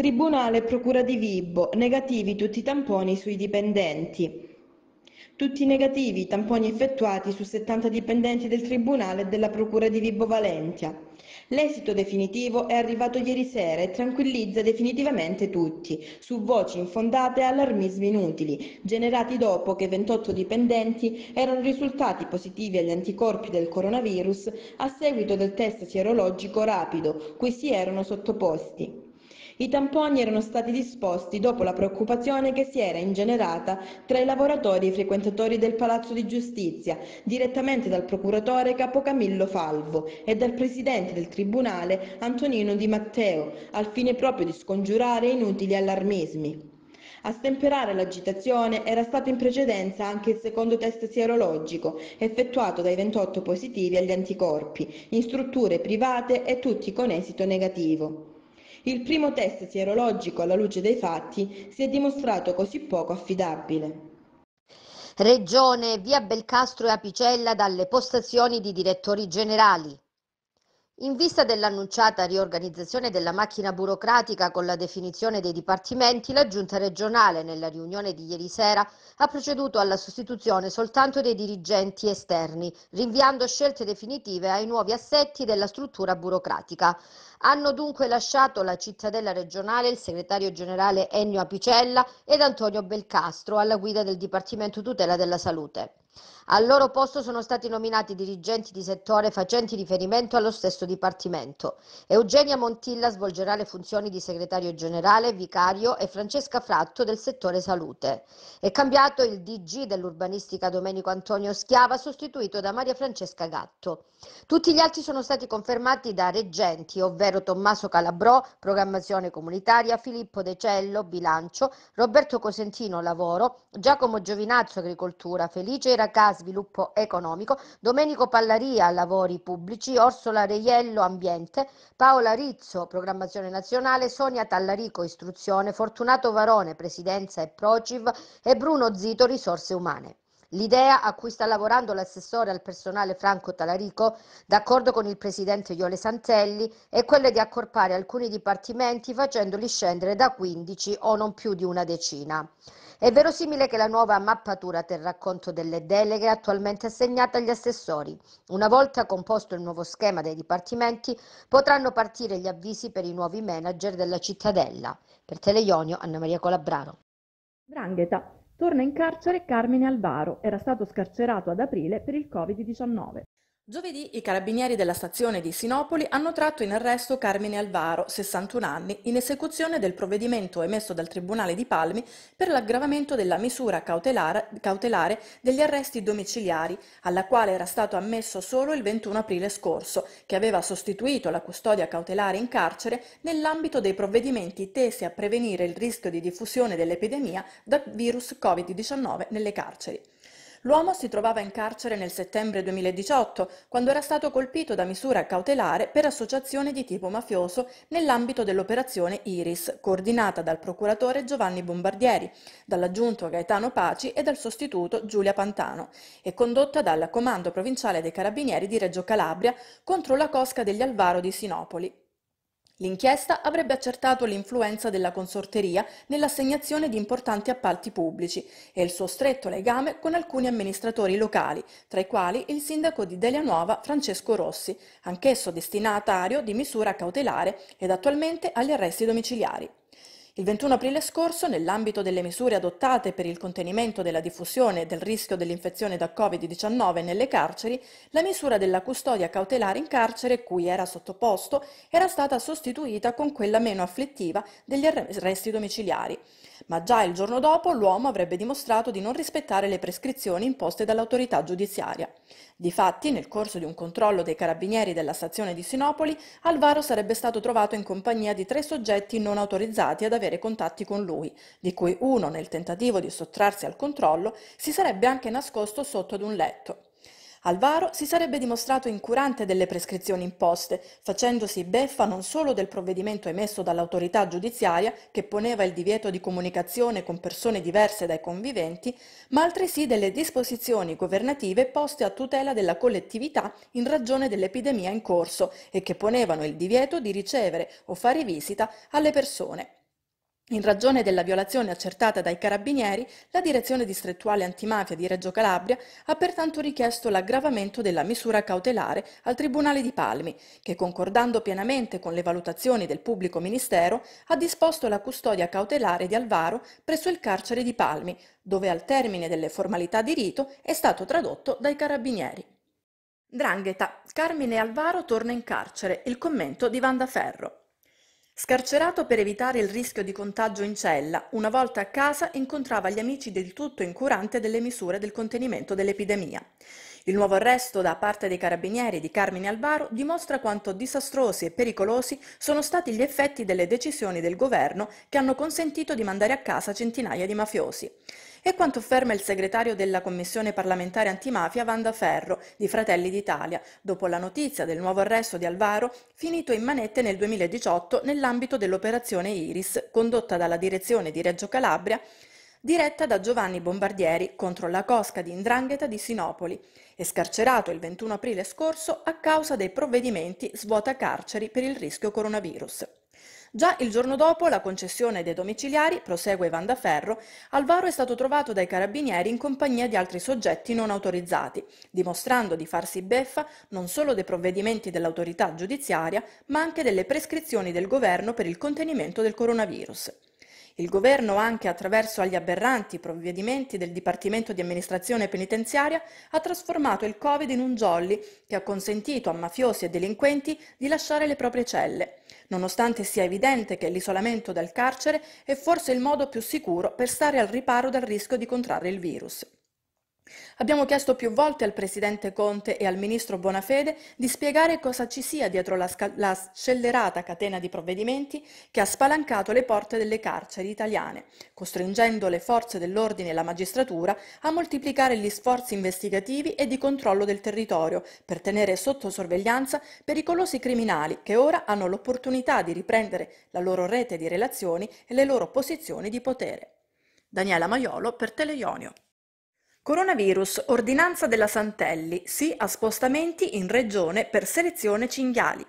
Tribunale Procura di Vibo, negativi tutti i tamponi sui dipendenti. Tutti negativi i tamponi effettuati su 70 dipendenti del Tribunale e della Procura di Vibo Valentia. L'esito definitivo è arrivato ieri sera e tranquillizza definitivamente tutti, su voci infondate e allarmismi inutili, generati dopo che 28 dipendenti erano risultati positivi agli anticorpi del coronavirus a seguito del test sierologico rapido cui si erano sottoposti. I tamponi erano stati disposti dopo la preoccupazione che si era ingenerata tra i lavoratori e i frequentatori del Palazzo di Giustizia, direttamente dal procuratore capo Camillo Falvo e dal presidente del Tribunale Antonino Di Matteo, al fine proprio di scongiurare inutili allarmismi. A stemperare l'agitazione era stato in precedenza anche il secondo test sierologico effettuato dai 28 positivi agli anticorpi in strutture private e tutti con esito negativo il primo test sierologico alla luce dei fatti si è dimostrato così poco affidabile. Regione, via Belcastro e Apicella dalle postazioni di direttori generali. In vista dell'annunciata riorganizzazione della macchina burocratica con la definizione dei dipartimenti, la Giunta regionale nella riunione di ieri sera ha proceduto alla sostituzione soltanto dei dirigenti esterni, rinviando scelte definitive ai nuovi assetti della struttura burocratica. Hanno dunque lasciato la cittadella regionale il segretario generale Ennio Apicella ed Antonio Belcastro alla guida del Dipartimento tutela della salute. Al loro posto sono stati nominati dirigenti di settore facenti riferimento allo stesso dipartimento. Eugenia Montilla svolgerà le funzioni di segretario generale, vicario e Francesca Fratto del settore salute. È cambiato il DG dell'urbanistica Domenico Antonio Schiava, sostituito da Maria Francesca Gatto. Tutti gli altri sono stati confermati da reggenti, ovvero Tommaso Calabrò, programmazione comunitaria, Filippo De Cello, bilancio, Roberto Cosentino, lavoro, Giacomo Giovinazzo, agricoltura, Felice Iracasi, sviluppo economico, Domenico Pallaria lavori pubblici, Orsola Reiello ambiente, Paola Rizzo programmazione nazionale, Sonia Tallarico istruzione, Fortunato Varone presidenza e Prociv e Bruno Zito risorse umane. L'idea a cui sta lavorando l'assessore al personale Franco Talarico, d'accordo con il presidente Iole Santelli, è quella di accorpare alcuni dipartimenti facendoli scendere da 15 o non più di una decina. È verosimile che la nuova mappatura terrà conto delle deleghe attualmente assegnate agli assessori. Una volta composto il nuovo schema dei dipartimenti, potranno partire gli avvisi per i nuovi manager della cittadella. Per Teleionio, Anna Maria Colabrano. Drangheta. Torna in carcere Carmine Alvaro, era stato scarcerato ad aprile per il Covid-19. Giovedì i carabinieri della stazione di Sinopoli hanno tratto in arresto Carmine Alvaro, 61 anni, in esecuzione del provvedimento emesso dal Tribunale di Palmi per l'aggravamento della misura cautelare, degli arresti domiciliari, alla quale era stato ammesso solo il 21 aprile scorso, che aveva sostituito la custodia cautelare in carcere nell'ambito dei provvedimenti tesi a prevenire il rischio di diffusione dell'epidemia da virus Covid-19 nelle carceri. L'uomo si trovava in carcere nel settembre 2018, quando era stato colpito da misura cautelare per associazione di tipo mafioso nell'ambito dell'operazione Iris, coordinata dal procuratore Giovanni Bombardieri, dall'aggiunto Gaetano Paci e dal sostituto Giulia Pantano, e condotta dal Comando Provinciale dei Carabinieri di Reggio Calabria contro la cosca degli Alvaro di Sinopoli. L'inchiesta avrebbe accertato l'influenza della consorteria nell'assegnazione di importanti appalti pubblici e il suo stretto legame con alcuni amministratori locali, tra i quali il sindaco di Delia Nuova Francesco Rossi, anch'esso destinatario di misura cautelare ed attualmente agli arresti domiciliari. Il 21 aprile scorso, nell'ambito delle misure adottate per il contenimento della diffusione del rischio dell'infezione da Covid-19 nelle carceri, la misura della custodia cautelare in carcere cui era sottoposto era stata sostituita con quella meno afflittiva degli arresti domiciliari ma già il giorno dopo l'uomo avrebbe dimostrato di non rispettare le prescrizioni imposte dall'autorità giudiziaria. Difatti, nel corso di un controllo dei carabinieri della stazione di Sinopoli, Alvaro sarebbe stato trovato in compagnia di tre soggetti non autorizzati ad avere contatti con lui, di cui uno, nel tentativo di sottrarsi al controllo, si sarebbe anche nascosto sotto ad un letto. Alvaro si sarebbe dimostrato incurante delle prescrizioni imposte, facendosi beffa non solo del provvedimento emesso dall'autorità giudiziaria che poneva il divieto di comunicazione con persone diverse dai conviventi, ma altresì delle disposizioni governative poste a tutela della collettività in ragione dell'epidemia in corso e che ponevano il divieto di ricevere o fare visita alle persone in ragione della violazione accertata dai carabinieri, la direzione distrettuale antimafia di Reggio Calabria ha pertanto richiesto l'aggravamento della misura cautelare al Tribunale di Palmi, che concordando pienamente con le valutazioni del pubblico ministero, ha disposto la custodia cautelare di Alvaro presso il carcere di Palmi, dove al termine delle formalità di rito è stato tradotto dai carabinieri. Drangheta, Carmine Alvaro torna in carcere, il commento di Vanda Ferro. Scarcerato per evitare il rischio di contagio in cella, una volta a casa incontrava gli amici del tutto incurante delle misure del contenimento dell'epidemia. Il nuovo arresto da parte dei carabinieri di Carmine Alvaro dimostra quanto disastrosi e pericolosi sono stati gli effetti delle decisioni del governo che hanno consentito di mandare a casa centinaia di mafiosi. E quanto afferma il segretario della Commissione parlamentare antimafia Vanda Ferro di Fratelli d'Italia, dopo la notizia del nuovo arresto di Alvaro, finito in manette nel 2018 nell'ambito dell'operazione Iris, condotta dalla direzione di Reggio Calabria diretta da Giovanni Bombardieri contro la cosca di Indrangheta di Sinopoli e scarcerato il 21 aprile scorso a causa dei provvedimenti svuota carceri per il rischio coronavirus. Già il giorno dopo la concessione dei domiciliari, prosegue Vandaferro, Alvaro è stato trovato dai carabinieri in compagnia di altri soggetti non autorizzati, dimostrando di farsi beffa non solo dei provvedimenti dell'autorità giudiziaria, ma anche delle prescrizioni del governo per il contenimento del coronavirus. Il governo, anche attraverso agli aberranti provvedimenti del Dipartimento di Amministrazione Penitenziaria, ha trasformato il Covid in un jolly che ha consentito a mafiosi e delinquenti di lasciare le proprie celle, nonostante sia evidente che l'isolamento dal carcere è forse il modo più sicuro per stare al riparo dal rischio di contrarre il virus. Abbiamo chiesto più volte al Presidente Conte e al Ministro Bonafede di spiegare cosa ci sia dietro la, la, scellerata catena di provvedimenti che ha spalancato le porte delle carceri italiane, costringendo le forze dell'ordine e la magistratura a moltiplicare gli sforzi investigativi e di controllo del territorio per tenere sotto sorveglianza pericolosi criminali che ora hanno l'opportunità di riprendere la loro rete di relazioni e le loro posizioni di potere. Daniela Maiolo per Teleionio. Coronavirus, ordinanza della Santelli, sì a spostamenti in regione per selezione cinghiali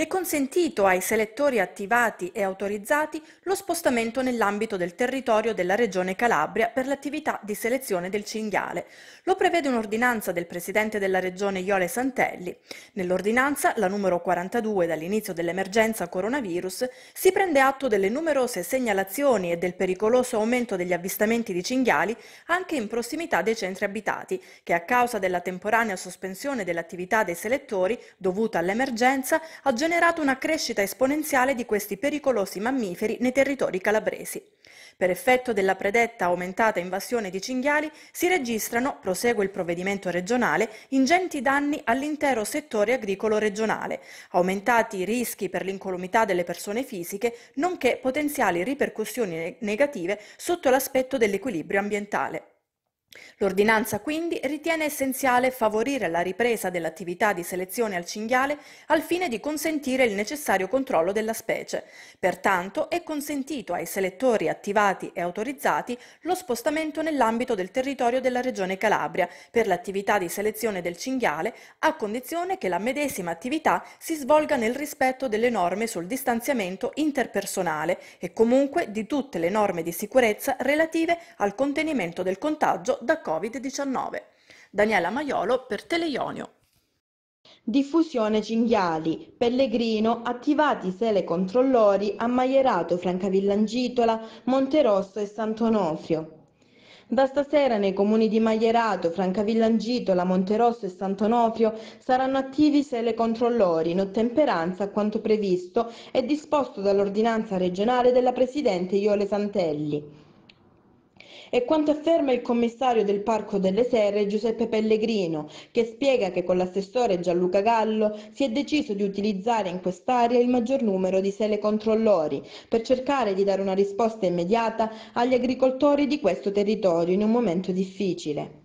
è consentito ai selettori attivati e autorizzati lo spostamento nell'ambito del territorio della Regione Calabria per l'attività di selezione del cinghiale. Lo prevede un'ordinanza del Presidente della Regione Iole Santelli. Nell'ordinanza, la numero 42 dall'inizio dell'emergenza coronavirus, si prende atto delle numerose segnalazioni e del pericoloso aumento degli avvistamenti di cinghiali anche in prossimità dei centri abitati, che a causa della temporanea sospensione dell'attività dei selettori dovuta all'emergenza ha generato generato una crescita esponenziale di questi pericolosi mammiferi nei territori calabresi. Per effetto della predetta aumentata invasione di cinghiali si registrano, prosegue il provvedimento regionale, ingenti danni all'intero settore agricolo regionale, aumentati i rischi per l'incolumità delle persone fisiche, nonché potenziali ripercussioni negative sotto l'aspetto dell'equilibrio ambientale. L'ordinanza quindi ritiene essenziale favorire la ripresa dell'attività di selezione al cinghiale al fine di consentire il necessario controllo della specie. Pertanto è consentito ai selettori attivati e autorizzati lo spostamento nell'ambito del territorio della Regione Calabria per l'attività di selezione del cinghiale a condizione che la medesima attività si svolga nel rispetto delle norme sul distanziamento interpersonale e comunque di tutte le norme di sicurezza relative al contenimento del contagio da Covid-19. Daniela Maiolo per Teleionio. Diffusione cinghiali. Pellegrino, attivati sele controllori a Maierato, Francavillangitola, Monterosso e Sant'Onofrio. Da stasera nei comuni di Maierato, Francavillangitola, Monterosso e Sant'Onofrio saranno attivi sele controllori in ottemperanza a quanto previsto e disposto dall'ordinanza regionale della Presidente Iole Santelli. È quanto afferma il commissario del Parco delle Serre Giuseppe Pellegrino, che spiega che con l'assessore Gianluca Gallo si è deciso di utilizzare in quest'area il maggior numero di sele controllori per cercare di dare una risposta immediata agli agricoltori di questo territorio in un momento difficile.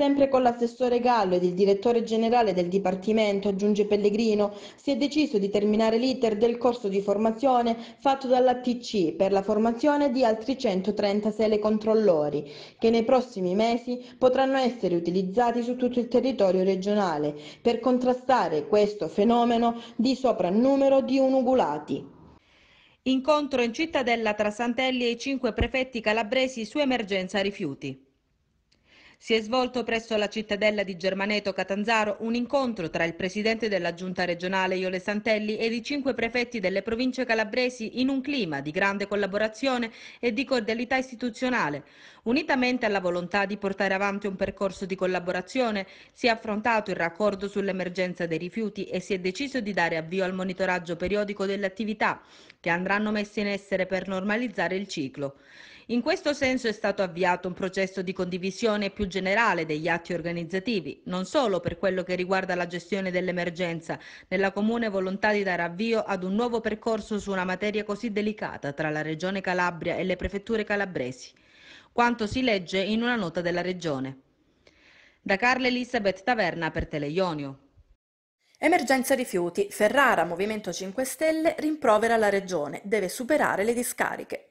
Sempre con l'assessore Gallo ed il direttore generale del Dipartimento, aggiunge Pellegrino, si è deciso di terminare l'iter del corso di formazione fatto dall'ATC per la formazione di altri 130 sele controllori, che nei prossimi mesi potranno essere utilizzati su tutto il territorio regionale per contrastare questo fenomeno di soprannumero di unugulati. Incontro in cittadella tra Santelli e i cinque prefetti calabresi su emergenza rifiuti si è svolto presso la cittadella di Germaneto Catanzaro un incontro tra il presidente della giunta regionale Iole Santelli ed i cinque prefetti delle province calabresi in un clima di grande collaborazione e di cordialità istituzionale. Unitamente alla volontà di portare avanti un percorso di collaborazione, si è affrontato il raccordo sull'emergenza dei rifiuti e si è deciso di dare avvio al monitoraggio periodico delle attività che andranno messe in essere per normalizzare il ciclo. In questo senso è stato avviato un processo di condivisione più generale degli atti organizzativi, non solo per quello che riguarda la gestione dell'emergenza, nella comune volontà di dare avvio ad un nuovo percorso su una materia così delicata tra la Regione Calabria e le prefetture calabresi, quanto si legge in una nota della Regione. Da Carla Elisabeth Taverna per Teleionio. Emergenza rifiuti. Ferrara, Movimento 5 Stelle, rimprovera la Regione. Deve superare le discariche.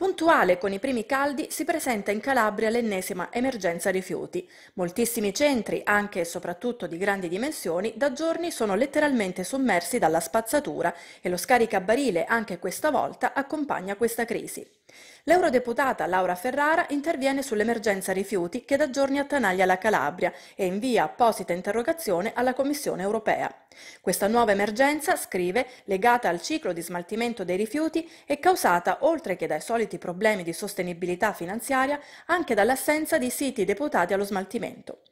Puntuale con i primi caldi si presenta in Calabria l'ennesima emergenza rifiuti. Moltissimi centri, anche e soprattutto di grandi dimensioni, da giorni sono letteralmente sommersi dalla spazzatura e lo scaricabarile anche questa volta accompagna questa crisi. L'eurodeputata Laura Ferrara interviene sull'emergenza rifiuti che da giorni attanaglia la Calabria e invia apposita interrogazione alla Commissione europea. Questa nuova emergenza, scrive, legata al ciclo di smaltimento dei rifiuti, è causata, oltre che dai soliti problemi di sostenibilità finanziaria, anche dall'assenza di siti deputati allo smaltimento.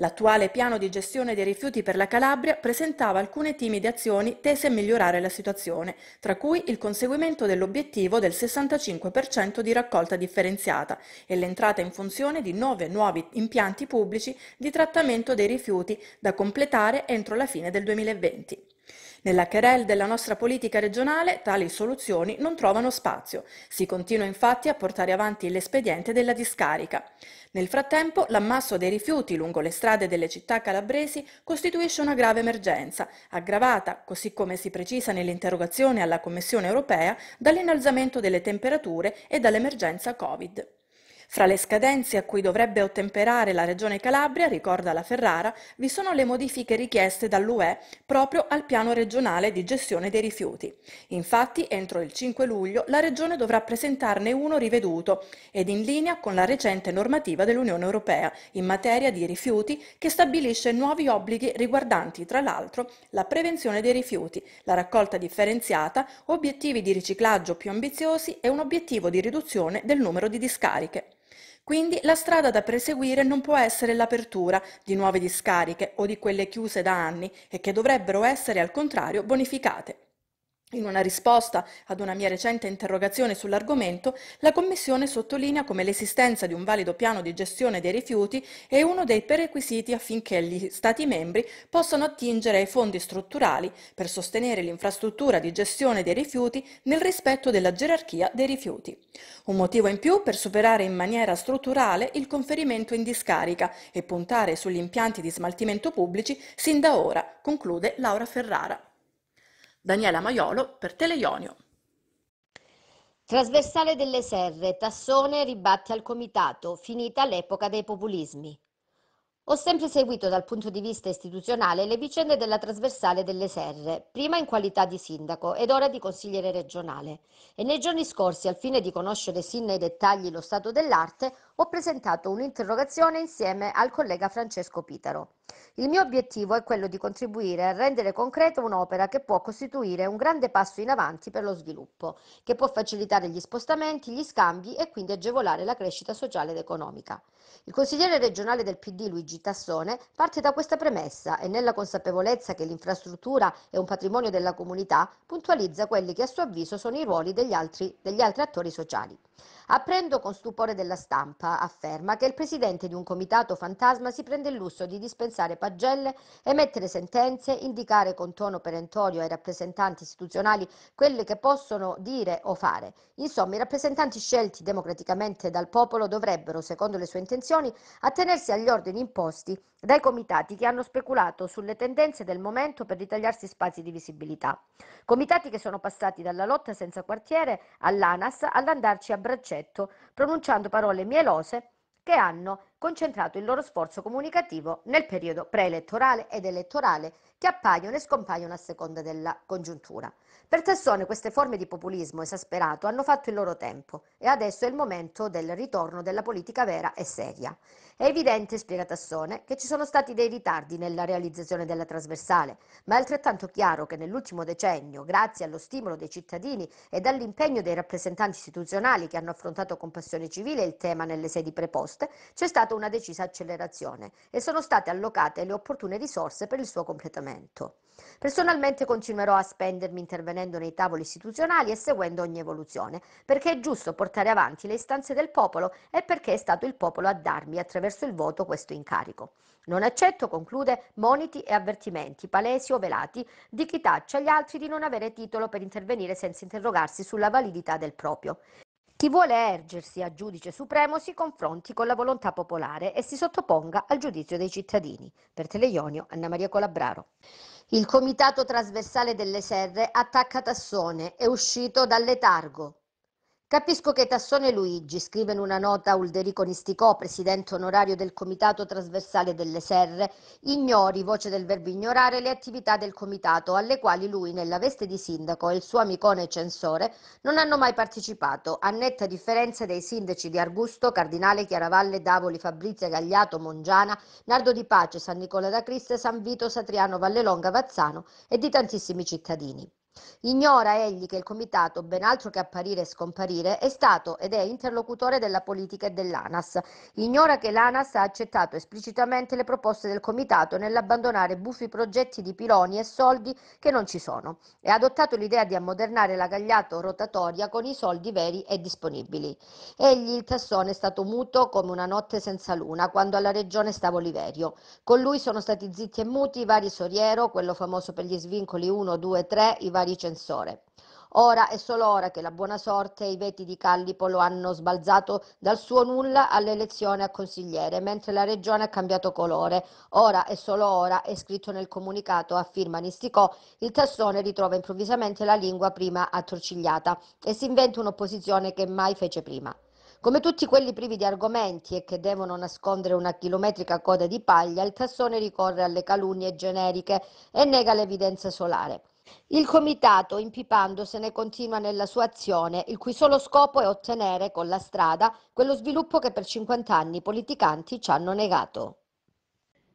L'attuale piano di gestione dei rifiuti per la Calabria presentava alcune timide azioni tese a migliorare la situazione, tra cui il conseguimento dell'obiettivo del 65% di raccolta differenziata e l'entrata in funzione di nove nuovi impianti pubblici di trattamento dei rifiuti da completare entro la fine del 2020. Nella querel della nostra politica regionale tali soluzioni non trovano spazio. Si continua infatti a portare avanti l'espediente della discarica. Nel frattempo l'ammasso dei rifiuti lungo le strade delle città calabresi costituisce una grave emergenza, aggravata, così come si precisa nell'interrogazione alla Commissione europea, dall'innalzamento delle temperature e dall'emergenza Covid. Fra le scadenze a cui dovrebbe ottemperare la Regione Calabria, ricorda la Ferrara, vi sono le modifiche richieste dall'UE proprio al piano regionale di gestione dei rifiuti. Infatti, entro il 5 luglio la Regione dovrà presentarne uno riveduto ed in linea con la recente normativa dell'Unione Europea in materia di rifiuti che stabilisce nuovi obblighi riguardanti, tra l'altro, la prevenzione dei rifiuti, la raccolta differenziata, obiettivi di riciclaggio più ambiziosi e un obiettivo di riduzione del numero di discariche. Quindi la strada da perseguire non può essere l'apertura di nuove discariche o di quelle chiuse da anni e che dovrebbero essere al contrario bonificate. In una risposta ad una mia recente interrogazione sull'argomento, la Commissione sottolinea come l'esistenza di un valido piano di gestione dei rifiuti è uno dei prerequisiti affinché gli Stati membri possano attingere ai fondi strutturali per sostenere l'infrastruttura di gestione dei rifiuti nel rispetto della gerarchia dei rifiuti. Un motivo in più per superare in maniera strutturale il conferimento in discarica e puntare sugli impianti di smaltimento pubblici sin da ora, conclude Laura Ferrara. Daniela Maiolo per Teleionio. Trasversale delle serre, Tassone ribatte al comitato, finita l'epoca dei populismi. Ho sempre seguito dal punto di vista istituzionale le vicende della trasversale delle Serre, prima in qualità di sindaco ed ora di consigliere regionale. E nei giorni scorsi, al fine di conoscere sin nei dettagli lo stato dell'arte, ho presentato un'interrogazione insieme al collega Francesco Pitaro. Il mio obiettivo è quello di contribuire a rendere concreta un'opera che può costituire un grande passo in avanti per lo sviluppo, che può facilitare gli spostamenti, gli scambi e quindi agevolare la crescita sociale ed economica. Il consigliere regionale del PD Luigi Tassone parte da questa premessa e nella consapevolezza che l'infrastruttura è un patrimonio della comunità puntualizza quelli che a suo avviso sono i ruoli degli altri, degli altri attori sociali. Apprendo con stupore della stampa, afferma, che il presidente di un comitato fantasma si prende il lusso di dispensare pagelle, emettere sentenze, indicare con tono perentorio ai rappresentanti istituzionali quelle che possono dire o fare. Insomma, i rappresentanti scelti democraticamente dal popolo dovrebbero, secondo le sue intenzioni, attenersi agli ordini imposti dai comitati che hanno speculato sulle tendenze del momento per ritagliarsi spazi di visibilità. Comitati che sono passati dalla lotta senza quartiere all'ANAS all'andarci a Brasile braccetto pronunciando parole mielose che hanno concentrato il loro sforzo comunicativo nel periodo preelettorale ed elettorale che appaiono e scompaiono a seconda della congiuntura. Per Tassone queste forme di populismo esasperato hanno fatto il loro tempo e adesso è il momento del ritorno della politica vera e seria. È evidente, spiega Tassone, che ci sono stati dei ritardi nella realizzazione della trasversale, ma è altrettanto chiaro che nell'ultimo decennio, grazie allo stimolo dei cittadini e dall'impegno dei rappresentanti istituzionali che hanno affrontato con passione civile il tema nelle sedi preposte, c'è stato registrato una decisa accelerazione e sono state allocate le opportune risorse per il suo completamento. Personalmente continuerò a spendermi intervenendo nei tavoli istituzionali e seguendo ogni evoluzione, perché è giusto portare avanti le istanze del popolo e perché è stato il popolo a darmi attraverso il voto questo incarico. Non accetto, conclude, moniti e avvertimenti, palesi o velati, di chi taccia gli altri di non avere titolo per intervenire senza interrogarsi sulla validità del proprio. Chi vuole ergersi a giudice supremo si confronti con la volontà popolare e si sottoponga al giudizio dei cittadini. Per Teleionio, Anna Maria Colabraro. Il Comitato Trasversale delle Serre attacca Tassone, è uscito dal letargo. Capisco che Tassone Luigi, scrive in una nota Ulderico Nisticò, presidente onorario del Comitato Trasversale delle Serre, ignori, voce del verbo ignorare, le attività del Comitato, alle quali lui, nella veste di sindaco e il suo amicone censore, non hanno mai partecipato, a netta differenza dei sindaci di Argusto, Cardinale, Chiaravalle, Davoli, Fabrizia, Gagliato, Mongiana, Nardo di Pace, San Nicola da Criste, San Vito, Satriano, Vallelonga, Vazzano e di tantissimi cittadini. Ignora egli che il comitato, ben altro che apparire e scomparire, è stato ed è interlocutore della politica e dell'ANAS. Ignora che l'ANAS ha accettato esplicitamente le proposte del comitato nell'abbandonare buffi progetti di piloni e soldi che non ci sono e ha adottato l'idea di ammodernare la Gagliato rotatoria con i soldi veri e disponibili. Egli il tassone, è stato muto come una notte senza luna quando alla regione stava Oliverio. Con lui sono stati zitti e muti i vari Soriero, quello famoso per gli svincoli 1, 2, 3, i vari varie censore. Ora e solo ora che la buona sorte e i veti di Callipo lo hanno sbalzato dal suo nulla all'elezione a consigliere, mentre la regione ha cambiato colore. Ora e solo ora, è scritto nel comunicato a firma Nisticò, il tassone ritrova improvvisamente la lingua prima attorcigliata e si inventa un'opposizione che mai fece prima. Come tutti quelli privi di argomenti e che devono nascondere una chilometrica coda di paglia, il tassone ricorre alle calunnie generiche e nega l'evidenza solare. Il Comitato, impipandosene, continua nella sua azione, il cui solo scopo è ottenere, con la strada, quello sviluppo che per 50 anni i politicanti ci hanno negato.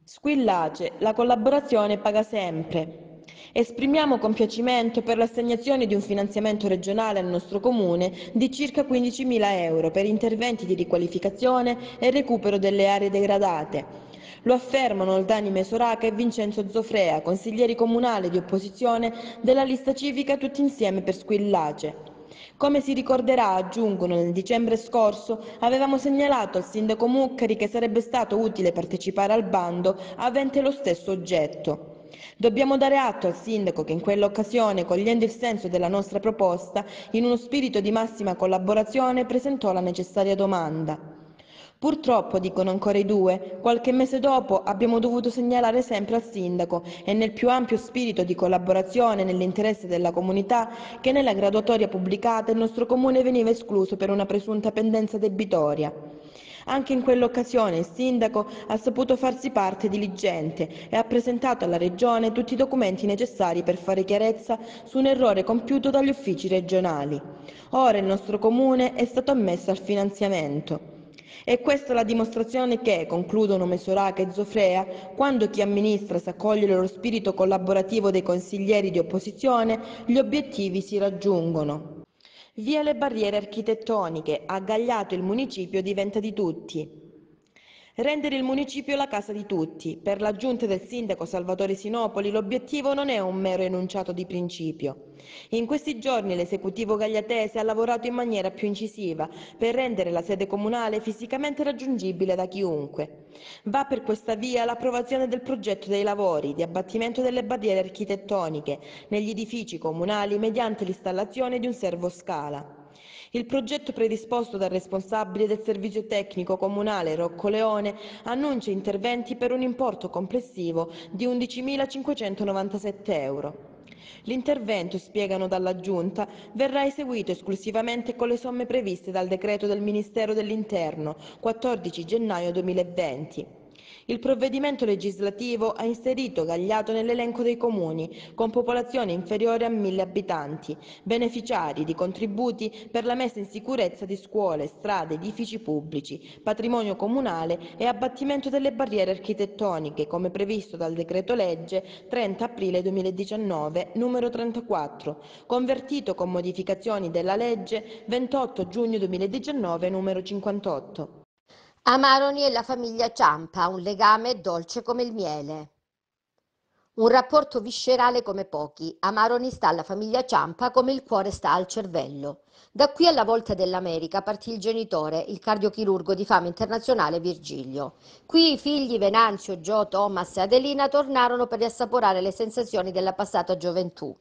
Squillace, la collaborazione paga sempre. Esprimiamo compiacimento per l'assegnazione di un finanziamento regionale al nostro comune di circa 15.000 euro per interventi di riqualificazione e recupero delle aree degradate, lo affermano Oldani Mesoraca e Vincenzo Zofrea, consiglieri comunali di opposizione della lista civica Tutti Insieme per Squillace. Come si ricorderà, aggiungono, nel dicembre scorso avevamo segnalato al sindaco Muccari che sarebbe stato utile partecipare al bando avente lo stesso oggetto. Dobbiamo dare atto al sindaco che in quell'occasione, cogliendo il senso della nostra proposta, in uno spirito di massima collaborazione presentò la necessaria domanda. Purtroppo, dicono ancora i due, qualche mese dopo abbiamo dovuto segnalare sempre al sindaco e nel più ampio spirito di collaborazione nell'interesse della comunità che nella graduatoria pubblicata il nostro comune veniva escluso per una presunta pendenza debitoria. Anche in quell'occasione il sindaco ha saputo farsi parte diligente e ha presentato alla Regione tutti i documenti necessari per fare chiarezza su un errore compiuto dagli uffici regionali. Ora il nostro comune è stato ammesso al finanziamento. È questa la dimostrazione che, concludono Mesoraca e Zofrea, quando chi amministra sa cogliere lo spirito collaborativo dei consiglieri di opposizione, gli obiettivi si raggiungono. Via le barriere architettoniche, aggagliato il municipio diventa di tutti. Rendere il municipio la casa di tutti. Per l'aggiunta del sindaco Salvatore Sinopoli l'obiettivo non è un mero enunciato di principio. In questi giorni l'esecutivo gagliatese ha lavorato in maniera più incisiva per rendere la sede comunale fisicamente raggiungibile da chiunque. Va per questa via l'approvazione del progetto dei lavori di abbattimento delle barriere architettoniche negli edifici comunali mediante l'installazione di un servoscala. Il progetto predisposto dal responsabile del servizio tecnico comunale Rocco Leone annuncia interventi per un importo complessivo di 11.597 euro. L'intervento, spiegano dalla Giunta, verrà eseguito esclusivamente con le somme previste dal decreto del Ministero dell'Interno 14 gennaio 2020 il provvedimento legislativo ha inserito Gagliato nell'elenco dei comuni con popolazione inferiore a 1000 abitanti, beneficiari di contributi per la messa in sicurezza di scuole, strade, edifici pubblici, patrimonio comunale e abbattimento delle barriere architettoniche, come previsto dal decreto legge 30 aprile 2019 numero 34, convertito con modificazioni della legge 28 giugno 2019 numero 58. Amaroni e la famiglia Ciampa, un legame dolce come il miele. Un rapporto viscerale come pochi. Amaroni sta alla famiglia Ciampa come il cuore sta al cervello. Da qui alla volta dell'America partì il genitore, il cardiochirurgo di fama internazionale Virgilio. Qui i figli Venanzio, Gio, Thomas e Adelina tornarono per riassaporare le sensazioni della passata gioventù.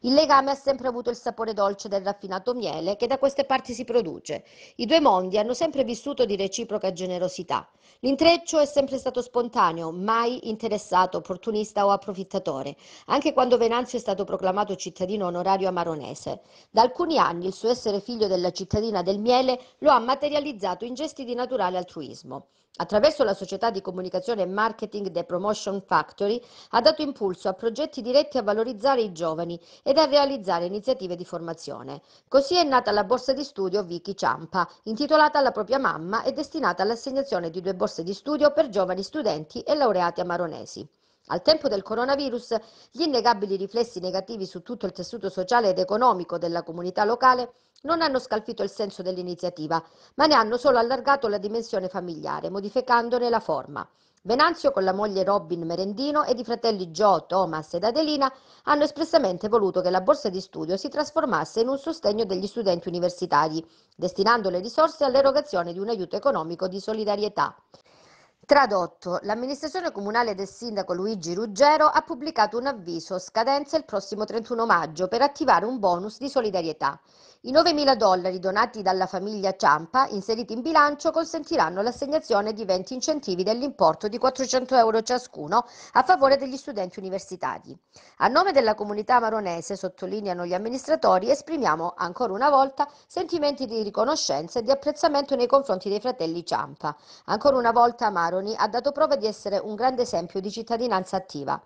Il legame ha sempre avuto il sapore dolce del raffinato miele che da queste parti si produce. I due mondi hanno sempre vissuto di reciproca generosità. L'intreccio è sempre stato spontaneo, mai interessato, opportunista o approfittatore, anche quando Venanzio è stato proclamato cittadino onorario amaronese. Da alcuni anni il suo essere figlio della cittadina del miele lo ha materializzato in gesti di naturale altruismo. Attraverso la società di comunicazione e marketing The Promotion Factory ha dato impulso a progetti diretti a valorizzare i giovani ed a realizzare iniziative di formazione. Così è nata la borsa di studio Vicky Ciampa, intitolata alla propria mamma e destinata all'assegnazione di due borse di studio per giovani studenti e laureati amaronesi. Al tempo del coronavirus, gli innegabili riflessi negativi su tutto il tessuto sociale ed economico della comunità locale non hanno scalfito il senso dell'iniziativa, ma ne hanno solo allargato la dimensione familiare, modificandone la forma. Venanzio con la moglie Robin Merendino ed i fratelli Joe, Thomas ed Adelina hanno espressamente voluto che la borsa di studio si trasformasse in un sostegno degli studenti universitari, destinando le risorse all'erogazione di un aiuto economico di solidarietà. Tradotto, l'amministrazione comunale del sindaco Luigi Ruggero ha pubblicato un avviso scadenza il prossimo 31 maggio per attivare un bonus di solidarietà. I 9.000 dollari donati dalla famiglia Ciampa, inseriti in bilancio, consentiranno l'assegnazione di 20 incentivi dell'importo di 400 euro ciascuno a favore degli studenti universitari. A nome della comunità maronese, sottolineano gli amministratori, esprimiamo ancora una volta sentimenti di riconoscenza e di apprezzamento nei confronti dei fratelli Ciampa. Ancora una volta Maroni ha dato prova di essere un grande esempio di cittadinanza attiva.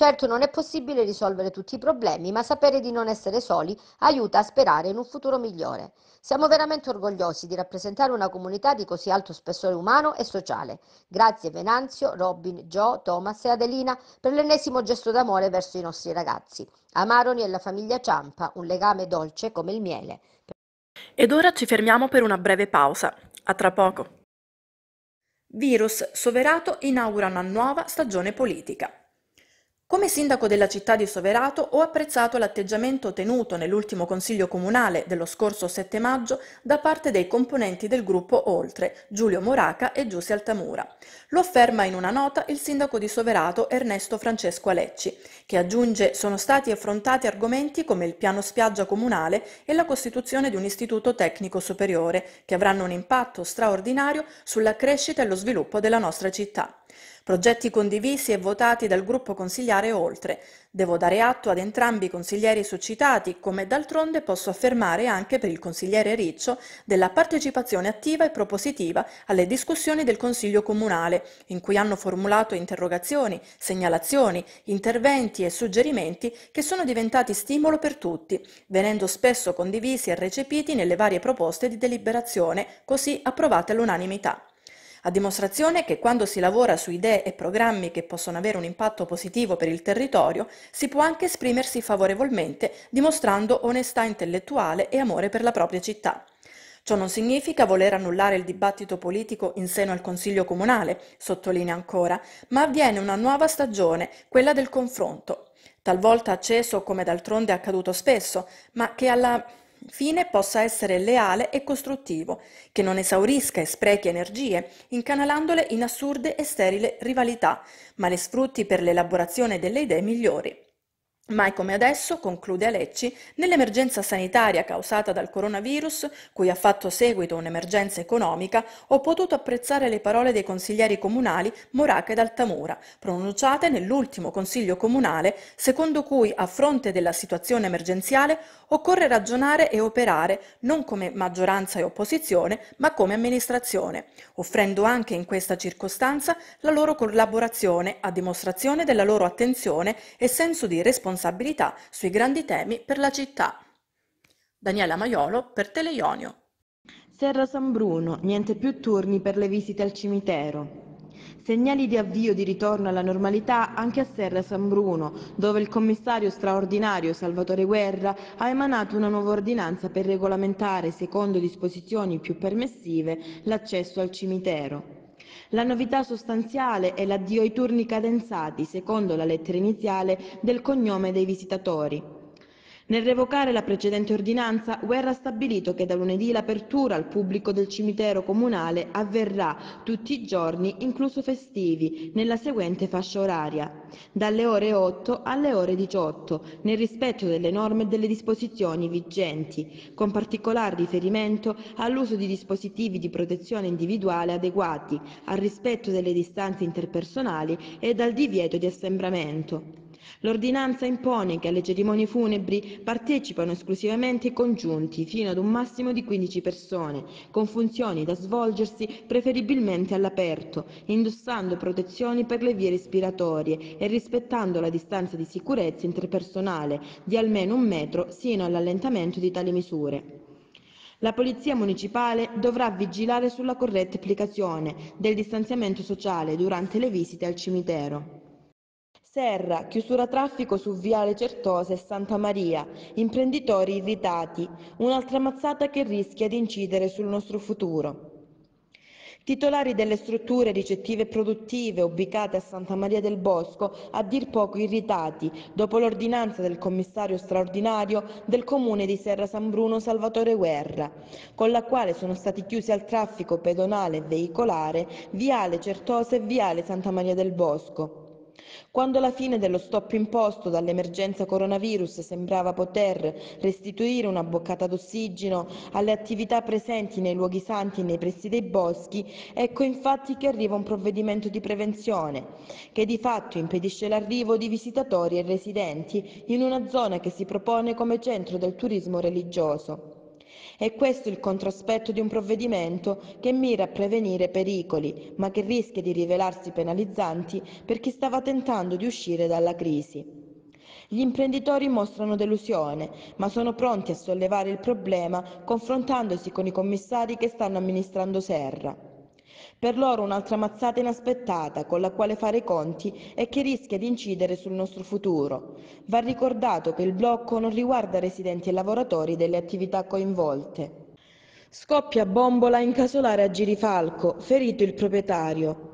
Certo non è possibile risolvere tutti i problemi, ma sapere di non essere soli aiuta a sperare in un futuro migliore. Siamo veramente orgogliosi di rappresentare una comunità di così alto spessore umano e sociale. Grazie Venanzio, Robin, Joe, Thomas e Adelina per l'ennesimo gesto d'amore verso i nostri ragazzi. Amaroni e la famiglia Ciampa, un legame dolce come il miele. Ed ora ci fermiamo per una breve pausa. A tra poco. Virus soverato inaugura una nuova stagione politica. Come sindaco della città di Soverato ho apprezzato l'atteggiamento tenuto nell'ultimo consiglio comunale dello scorso 7 maggio da parte dei componenti del gruppo Oltre, Giulio Moraca e Giussi Altamura. Lo afferma in una nota il sindaco di Soverato Ernesto Francesco Alecci, che aggiunge sono stati affrontati argomenti come il piano spiaggia comunale e la costituzione di un istituto tecnico superiore, che avranno un impatto straordinario sulla crescita e lo sviluppo della nostra città. Progetti condivisi e votati dal gruppo consigliare Oltre. Devo dare atto ad entrambi i consiglieri suscitati, come d'altronde posso affermare anche per il consigliere Riccio, della partecipazione attiva e propositiva alle discussioni del Consiglio Comunale, in cui hanno formulato interrogazioni, segnalazioni, interventi e suggerimenti che sono diventati stimolo per tutti, venendo spesso condivisi e recepiti nelle varie proposte di deliberazione, così approvate all'unanimità a dimostrazione che quando si lavora su idee e programmi che possono avere un impatto positivo per il territorio, si può anche esprimersi favorevolmente dimostrando onestà intellettuale e amore per la propria città. Ciò non significa voler annullare il dibattito politico in seno al Consiglio comunale, sottolinea ancora, ma avviene una nuova stagione, quella del confronto, talvolta acceso come d'altronde è accaduto spesso, ma che alla fine possa essere leale e costruttivo, che non esaurisca e sprechi energie, incanalandole in assurde e sterile rivalità, ma le sfrutti per l'elaborazione delle idee migliori. Mai come adesso, conclude Alecci, nell'emergenza sanitaria causata dal coronavirus, cui ha fatto seguito un'emergenza economica, ho potuto apprezzare le parole dei consiglieri comunali Moraca ed Altamura, pronunciate nell'ultimo consiglio comunale, secondo cui a fronte della situazione emergenziale occorre ragionare e operare non come maggioranza e opposizione, ma come amministrazione, offrendo anche in questa circostanza la loro collaborazione a dimostrazione della loro attenzione e senso di responsabilità responsabilità sui grandi temi per la città. Daniela Maiolo per Teleionio. Serra San Bruno, niente più turni per le visite al cimitero. Segnali di avvio di ritorno alla normalità anche a Serra San Bruno, dove il commissario straordinario Salvatore Guerra ha emanato una nuova ordinanza per regolamentare, secondo disposizioni più permessive, l'accesso al cimitero. La novità sostanziale è l'addio ai turni cadenzati secondo la lettera iniziale del cognome dei visitatori. Nel revocare la precedente ordinanza, Guerra ha stabilito che da lunedì l'apertura al pubblico del cimitero comunale avverrà tutti i giorni, incluso festivi, nella seguente fascia oraria, dalle ore 8 alle ore 18, nel rispetto delle norme e delle disposizioni vigenti, con particolare riferimento all'uso di dispositivi di protezione individuale adeguati, al rispetto delle distanze interpersonali e al divieto di assembramento. L'ordinanza impone che alle cerimonie funebri partecipano esclusivamente i congiunti, fino ad un massimo di 15 persone, con funzioni da svolgersi preferibilmente all'aperto, indossando protezioni per le vie respiratorie e rispettando la distanza di sicurezza interpersonale di almeno un metro sino all'allentamento di tali misure. La Polizia Municipale dovrà vigilare sulla corretta applicazione del distanziamento sociale durante le visite al cimitero. Serra, chiusura traffico su Viale Certosa e Santa Maria, imprenditori irritati, un'altra mazzata che rischia di incidere sul nostro futuro. Titolari delle strutture ricettive e produttive ubicate a Santa Maria del Bosco a dir poco irritati dopo l'ordinanza del commissario straordinario del comune di Serra San Bruno Salvatore Guerra, con la quale sono stati chiusi al traffico pedonale e veicolare Viale Certosa e Viale Santa Maria del Bosco. Quando la fine dello stop imposto dall'emergenza coronavirus sembrava poter restituire una boccata d'ossigeno alle attività presenti nei luoghi santi e nei pressi dei boschi, ecco infatti che arriva un provvedimento di prevenzione, che di fatto impedisce l'arrivo di visitatori e residenti in una zona che si propone come centro del turismo religioso. È questo il controspetto di un provvedimento che mira a prevenire pericoli, ma che rischia di rivelarsi penalizzanti per chi stava tentando di uscire dalla crisi. Gli imprenditori mostrano delusione, ma sono pronti a sollevare il problema confrontandosi con i commissari che stanno amministrando Serra. Per loro un'altra mazzata inaspettata con la quale fare i conti e che rischia di incidere sul nostro futuro. Va ricordato che il blocco non riguarda residenti e lavoratori delle attività coinvolte. Scoppia bombola in casolare a Girifalco, ferito il proprietario.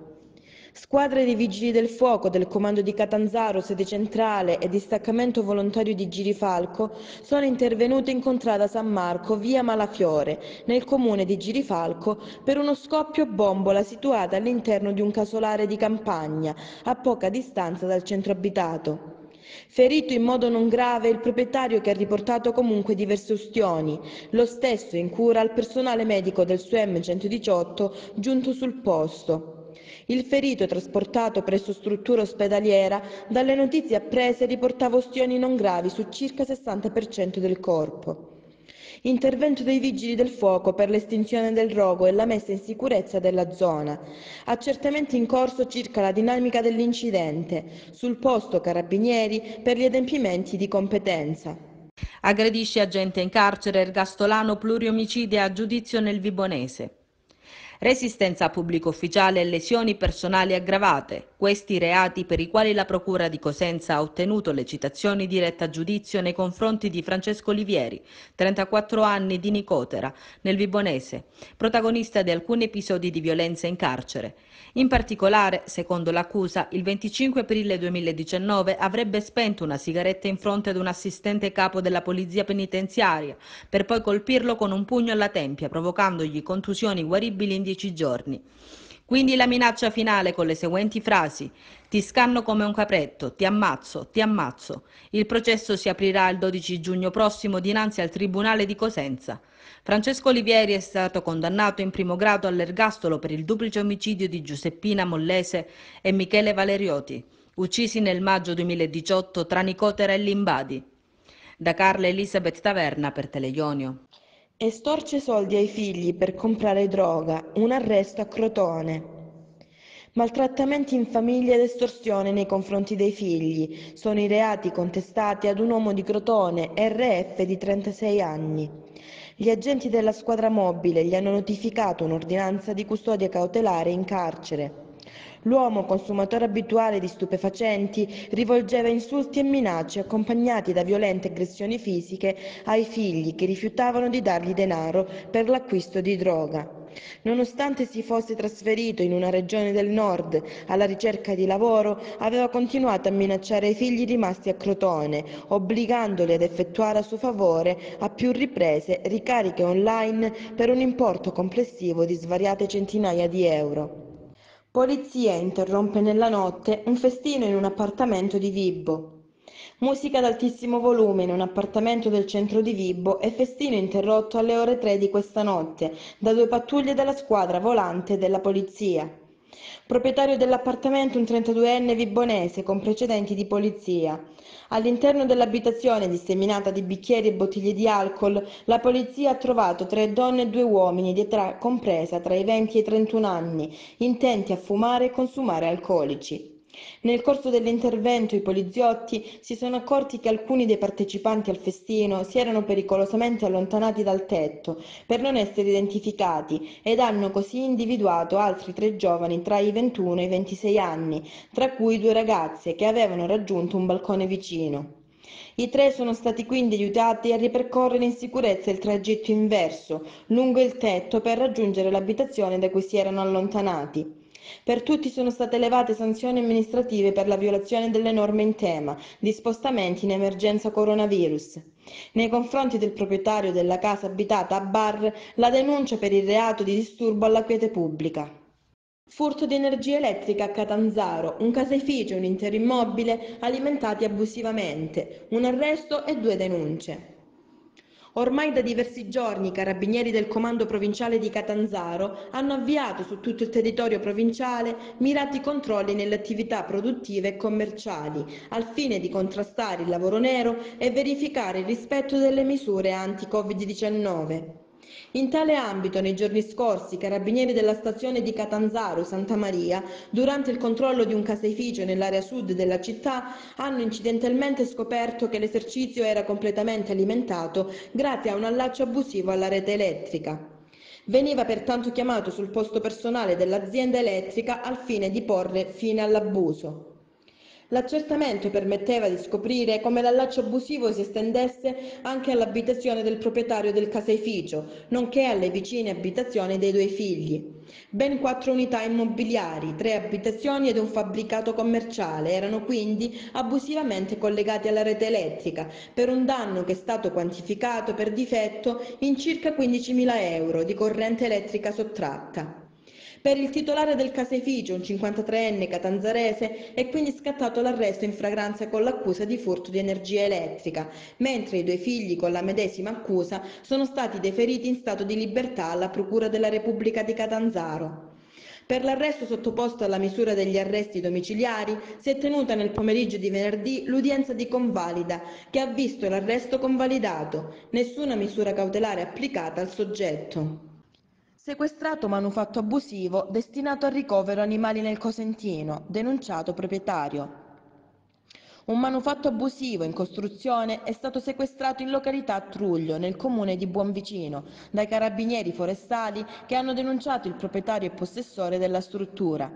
Squadre di Vigili del Fuoco, del Comando di Catanzaro, sede centrale e distaccamento volontario di Girifalco sono intervenute in contrada San Marco, via Malafiore, nel comune di Girifalco, per uno scoppio bombola situata all'interno di un casolare di campagna, a poca distanza dal centro abitato. Ferito in modo non grave il proprietario che ha riportato comunque diverse ustioni, lo stesso in cura al personale medico del SUEM 118 giunto sul posto. Il ferito, trasportato presso struttura ospedaliera, dalle notizie apprese riportava ustioni non gravi su circa 60% del corpo. Intervento dei vigili del fuoco per l'estinzione del rogo e la messa in sicurezza della zona. Accertamenti in corso circa la dinamica dell'incidente. Sul posto carabinieri per gli adempimenti di competenza. Aggredisce agente in carcere ergastolano pluriomicide a giudizio nel Vibonese resistenza a pubblico ufficiale e lesioni personali aggravate, questi reati per i quali la Procura di Cosenza ha ottenuto le citazioni dirette a giudizio nei confronti di Francesco Olivieri, 34 anni di Nicotera, nel Vibonese, protagonista di alcuni episodi di violenza in carcere. In particolare, secondo l'accusa, il 25 aprile 2019 avrebbe spento una sigaretta in fronte ad un assistente capo della polizia penitenziaria, per poi colpirlo con un pugno alla tempia, provocandogli contusioni guaribili in dieci giorni. Quindi la minaccia finale con le seguenti frasi Ti scanno come un capretto, ti ammazzo, ti ammazzo. Il processo si aprirà il 12 giugno prossimo dinanzi al Tribunale di Cosenza. Francesco Olivieri è stato condannato in primo grado all'ergastolo per il duplice omicidio di Giuseppina Mollese e Michele Valerioti, uccisi nel maggio 2018 tra Nicotera e Limbadi. Da Carla Elisabeth Taverna per Teleionio. Estorce soldi ai figli per comprare droga, un arresto a Crotone. Maltrattamenti in famiglia ed estorsione nei confronti dei figli sono i reati contestati ad un uomo di Crotone, RF di 36 anni. Gli agenti della squadra mobile gli hanno notificato un'ordinanza di custodia cautelare in carcere. L'uomo, consumatore abituale di stupefacenti, rivolgeva insulti e minacce accompagnati da violente aggressioni fisiche ai figli che rifiutavano di dargli denaro per l'acquisto di droga. Nonostante si fosse trasferito in una regione del nord alla ricerca di lavoro, aveva continuato a minacciare i figli rimasti a Crotone, obbligandoli ad effettuare a suo favore a più riprese ricariche online per un importo complessivo di svariate centinaia di euro. Polizia interrompe nella notte un festino in un appartamento di Vibbo musica ad altissimo volume in un appartamento del centro di Vibbo e festino interrotto alle ore 3 di questa notte da due pattuglie della squadra volante della polizia. Proprietario dell'appartamento un 32enne vibonese con precedenti di polizia. All'interno dell'abitazione disseminata di bicchieri e bottiglie di alcol, la polizia ha trovato tre donne e due uomini di età compresa tra i 20 e i 31 anni, intenti a fumare e consumare alcolici. Nel corso dell'intervento i poliziotti si sono accorti che alcuni dei partecipanti al festino si erano pericolosamente allontanati dal tetto per non essere identificati ed hanno così individuato altri tre giovani tra i 21 e i 26 anni, tra cui due ragazze che avevano raggiunto un balcone vicino. I tre sono stati quindi aiutati a ripercorrere in sicurezza il tragitto inverso, lungo il tetto per raggiungere l'abitazione da cui si erano allontanati. Per tutti sono state elevate sanzioni amministrative per la violazione delle norme in tema di spostamenti in emergenza coronavirus. Nei confronti del proprietario della casa abitata a Bar la denuncia per il reato di disturbo alla quiete pubblica. Furto di energia elettrica a Catanzaro, un caseificio e un intero immobile alimentati abusivamente, un arresto e due denunce. Ormai da diversi giorni i carabinieri del comando provinciale di Catanzaro hanno avviato su tutto il territorio provinciale mirati controlli nelle attività produttive e commerciali al fine di contrastare il lavoro nero e verificare il rispetto delle misure anti-Covid-19. In tale ambito, nei giorni scorsi, i carabinieri della stazione di Catanzaro, Santa Maria, durante il controllo di un caseificio nell'area sud della città, hanno incidentalmente scoperto che l'esercizio era completamente alimentato grazie a un allaccio abusivo alla rete elettrica. Veniva pertanto chiamato sul posto personale dell'azienda elettrica al fine di porre fine all'abuso. L'accertamento permetteva di scoprire come l'allaccio abusivo si estendesse anche all'abitazione del proprietario del caseificio, nonché alle vicine abitazioni dei due figli. Ben quattro unità immobiliari, tre abitazioni ed un fabbricato commerciale erano quindi abusivamente collegati alla rete elettrica per un danno che è stato quantificato per difetto in circa 15.000 euro di corrente elettrica sottratta. Per il titolare del caseificio, un 53enne catanzarese, è quindi scattato l'arresto in fragranza con l'accusa di furto di energia elettrica, mentre i due figli con la medesima accusa sono stati deferiti in stato di libertà alla Procura della Repubblica di Catanzaro. Per l'arresto sottoposto alla misura degli arresti domiciliari si è tenuta nel pomeriggio di venerdì l'udienza di convalida che ha visto l'arresto convalidato, nessuna misura cautelare applicata al soggetto. Sequestrato manufatto abusivo destinato al ricovero animali nel Cosentino, denunciato proprietario. Un manufatto abusivo in costruzione è stato sequestrato in località Truglio, nel comune di Buonvicino, dai carabinieri forestali che hanno denunciato il proprietario e possessore della struttura.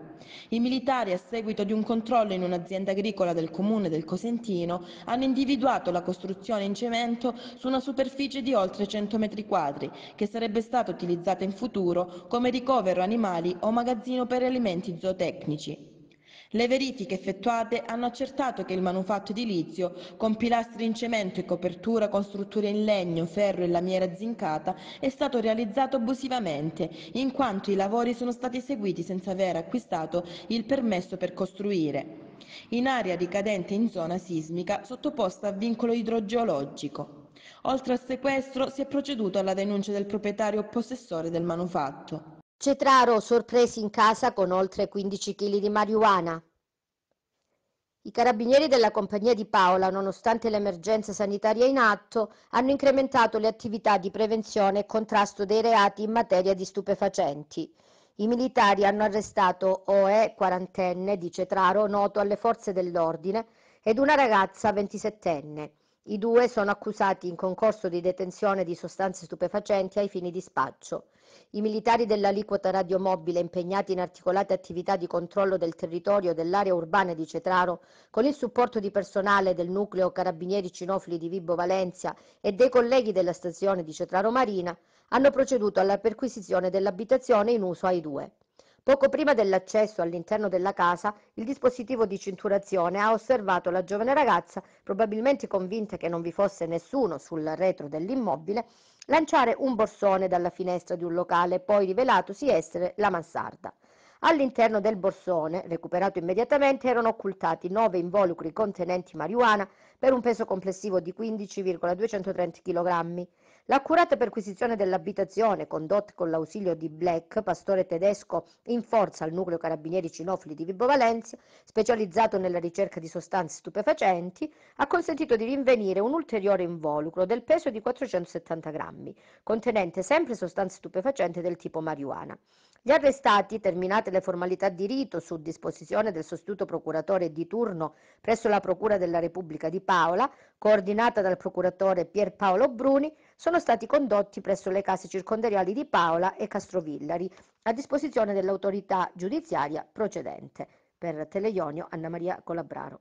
I militari, a seguito di un controllo in un'azienda agricola del comune del Cosentino, hanno individuato la costruzione in cemento su una superficie di oltre 100 metri quadri, che sarebbe stata utilizzata in futuro come ricovero animali o magazzino per alimenti zootecnici. Le verifiche effettuate hanno accertato che il manufatto edilizio, con pilastri in cemento e copertura con strutture in legno, ferro e lamiera zincata, è stato realizzato abusivamente, in quanto i lavori sono stati eseguiti senza aver acquistato il permesso per costruire in area ricadente in zona sismica sottoposta a vincolo idrogeologico. Oltre al sequestro si è proceduto alla denuncia del proprietario o possessore del manufatto. Cetraro sorpresi in casa con oltre 15 kg di marijuana. I carabinieri della compagnia di Paola, nonostante l'emergenza sanitaria in atto, hanno incrementato le attività di prevenzione e contrasto dei reati in materia di stupefacenti. I militari hanno arrestato Oe, quarantenne, di Cetraro, noto alle forze dell'ordine, ed una ragazza ventisettenne. I due sono accusati in concorso di detenzione di sostanze stupefacenti ai fini di spaccio. I militari dell'aliquota radiomobile impegnati in articolate attività di controllo del territorio dell'area urbana di Cetraro, con il supporto di personale del nucleo Carabinieri Cinofili di Vibo Valencia e dei colleghi della stazione di Cetraro Marina, hanno proceduto alla perquisizione dell'abitazione in uso ai due. Poco prima dell'accesso all'interno della casa, il dispositivo di cinturazione ha osservato la giovane ragazza, probabilmente convinta che non vi fosse nessuno sul retro dell'immobile, lanciare un borsone dalla finestra di un locale, poi rivelatosi essere la mansarda. All'interno del borsone, recuperato immediatamente, erano occultati nove involucri contenenti marijuana per un peso complessivo di 15,230 kg. L'accurata perquisizione dell'abitazione, condotta con l'ausilio di Black, pastore tedesco in forza al nucleo carabinieri cinofili di Vibo Valencia, specializzato nella ricerca di sostanze stupefacenti, ha consentito di rinvenire un ulteriore involucro del peso di 470 grammi, contenente sempre sostanze stupefacenti del tipo marijuana. Gli arrestati, terminate le formalità di rito su disposizione del sostituto procuratore di turno presso la Procura della Repubblica di Paola, coordinata dal procuratore Pierpaolo Bruni, sono stati condotti presso le case circondariali di Paola e Castrovillari, a disposizione dell'autorità giudiziaria procedente. Per Teleionio Anna Maria Colabraro.